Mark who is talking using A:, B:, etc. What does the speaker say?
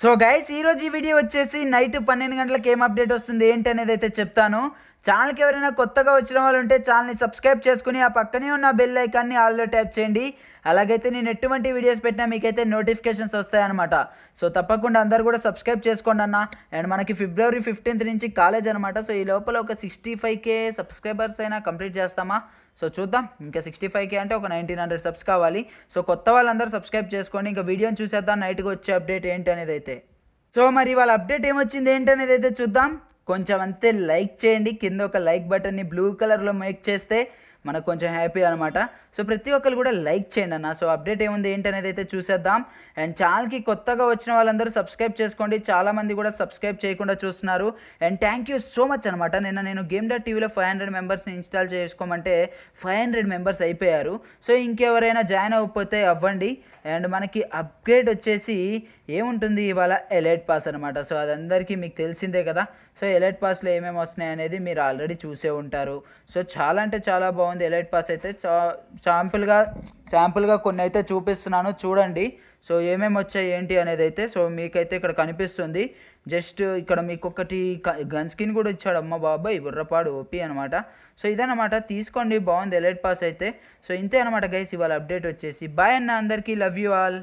A: so guys ఈరోజు ఈ video వచ్చేసి నైట్ పన్నెండు గంటలకు ఏం అప్డేట్ వస్తుంది ఏంటి అనేది అయితే చెప్తాను ఛానల్కి ఎవరైనా కొత్తగా వచ్చిన వాళ్ళు ఉంటే ఛానల్ని సబ్స్క్రైబ్ చేసుకుని ఆ పక్కనే ఉన్న బెల్ ఐకాన్ని ఆల్లో ట్యాప్ చేయండి అలాగైతే నేను ఎటువంటి వీడియోస్ పెట్టినా మీకైతే నోటిఫికేషన్స్ వస్తాయన్నమాట సో తప్పకుండా అందరు కూడా సబ్స్క్రైబ్ చేసుకోండి అన్న అండ్ మనకి ఫిబ్రవరి ఫిఫ్టీన్త్ నుంచి కాలేజ్ అనమాట సో ఈ లోపల ఒక సిక్స్టీ ఫైవ్ కే సబ్స్క్రైబర్స్ అయినా కంప్లీట్ చేస్తామా సో చూద్దాం ఇంకా సిక్స్టీ ఫైవ్కి అంటే ఒక నైన్టీన్ హండ్రెడ్ సబ్స్ కావాలి సో కొత్త వాళ్ళందరూ సబ్స్క్రైబ్ చేసుకోండి ఇంకా వీడియోని చూసేద్దాం నైట్కి వచ్చే అప్డేట్ ఏంటి అనేది అయితే సో మరి వాళ్ళ అప్డేట్ ఏమొచ్చింది ఏంటి అనేది అయితే చూద్దాం కొంచెం అంతే లైక్ చేయండి కింద ఒక లైక్ బటన్ని బ్లూ కలర్లో మేక్ చేస్తే మనకు కొంచెం హ్యాపీ అనమాట సో ప్రతి ఒక్కరు కూడా లైక్ చేయండి అన్న సో అప్డేట్ ఏముంది ఏంటి అనేది అయితే చూసేద్దాం అండ్ ఛానల్కి కొత్తగా వచ్చిన వాళ్ళందరూ సబ్స్క్రైబ్ చేసుకోండి చాలామంది కూడా సబ్స్క్రైబ్ చేయకుండా చూస్తున్నారు and thank you so much అనమాట నిన్న నేను గేమ్ డాట్ టీవీలో ఫైవ్ హండ్రెడ్ మెంబర్స్ని ఇన్స్టాల్ చేసుకోమంటే ఫైవ్ హండ్రెడ్ మెంబర్స్ అయిపోయారు సో ఇంకెవరైనా జాయిన్ అవ్వకపోతే అవ్వండి అండ్ మనకి అప్గ్రేడ్ వచ్చేసి ఏముంటుంది ఇవాళ ఎలైట్ పాస్ అనమాట సో అదందరికీ మీకు తెలిసిందే కదా సో ఎలైట్ పాస్లో ఏమేమి వస్తున్నాయి అనేది మీరు ఆల్రెడీ చూసే ఉంటారు సో చాలా అంటే చాలా బాగుంది బాగుంది ఎలైట్ పాస్ అయితే చా శాంపుల్గా శాంపుల్గా కొన్ని అయితే చూపిస్తున్నాను చూడండి సో ఏమేమి వచ్చాయి ఏంటి అనేది అయితే సో మీకైతే ఇక్కడ కనిపిస్తుంది జస్ట్ ఇక్కడ మీకు ఒకటి గన్ స్కిన్ కూడా ఇచ్చాడు అమ్మ బాబాయ్ బుర్రపాడు ఓపీ అనమాట సో ఇదనమాట తీసుకోండి బాగుంది ఎలైట్ పాస్ అయితే సో ఇంతే అనమాట గైస్ ఇవాళ అప్డేట్ వచ్చేసి బాయ్ అన్న అందరికీ లవ్ యూ ఆల్